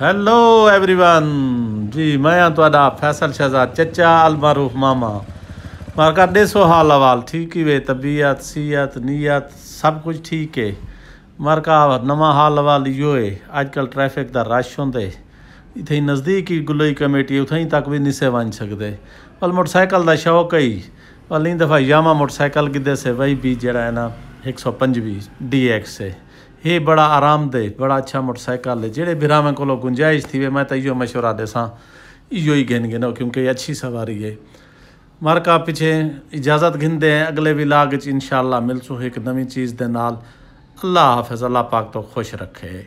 hello everyone जी मैं आं ਤੁਹਾਡਾ ਫੈਸਲ ਸ਼ਹਜ਼ਾਦ ਚੱਚਾ ਅਲ ਮਾਰੂਫ ਮਾਮਾ ਮਾਰਕਾ ॾिसो हाल अहवाल ठीक ही वे तबीयत सिहत नीयत सब कुछ ठीक है ਮਾਰਕਾ ਨਵਾਂ ਹਾਲ ਅਹਵਾਲ ਇਹੋ ਹੈ ਅੱਜ ਕੱਲ ਟ੍ਰੈਫਿਕ ਦਾ ਰਸ਼ ਹੁੰਦੇ ਇਥੇ ਨਜ਼ਦੀਕ ਹੀ ਗੁੱਲਈ ਕਮੇਟੀ ਉਥੇ ਤੱਕ ਵੀ ਨਿਸੇ ਵੰਜ ਸਕਦੇ ਪਰ ਮੋਟਰਸਾਈਕਲ ਦਾ ਸ਼ੌਕ ਹੈ पर इन दफ़ा यामा मोटरसाइकिल किदे से वही भी जड़ा है ना एक सौ पंजवी डी एक्स है ਇਹ ਬੜਾ ਆਰਾਮਦਾਇਕ ਬੜਾ ਅੱਛਾ ਮੋਟਰਸਾਈਕਲ ਹੈ ਜਿਹੜੇ ਭਰਾਵਾਂ ਕੋਲੋਂ ਗੁੰਜਾਇਸ਼ ਥੀਵੇ ਮੈਂ ਤਾਂ ਇਹੋ مشورہ ਦੇਸਾਂ ਇਹੋ ਹੀ ਗਿਣ ਗਿਣੋ ਕਿਉਂਕਿ ਅੱਛੀ ਸਵਾਰੀ ਹੈ ਮਾਰਕਾ ਪਿਛੇ ਇਜਾਜ਼ਤ ਗਿੰਦੇ ਅਗਲੇ ਵਲੌਗ ਵਿੱਚ ਇਨਸ਼ਾਅੱਲਾ ਮਿਲਸੂ ਇੱਕ ਨਵੀਂ ਚੀਜ਼ ਦੇ ਨਾਲ ਅੱਲਾ ਹਾਫਿਜ਼ ਅੱਲਾ ਪਾਕ ਤੋਂ ਖੁਸ਼ ਰੱਖੇ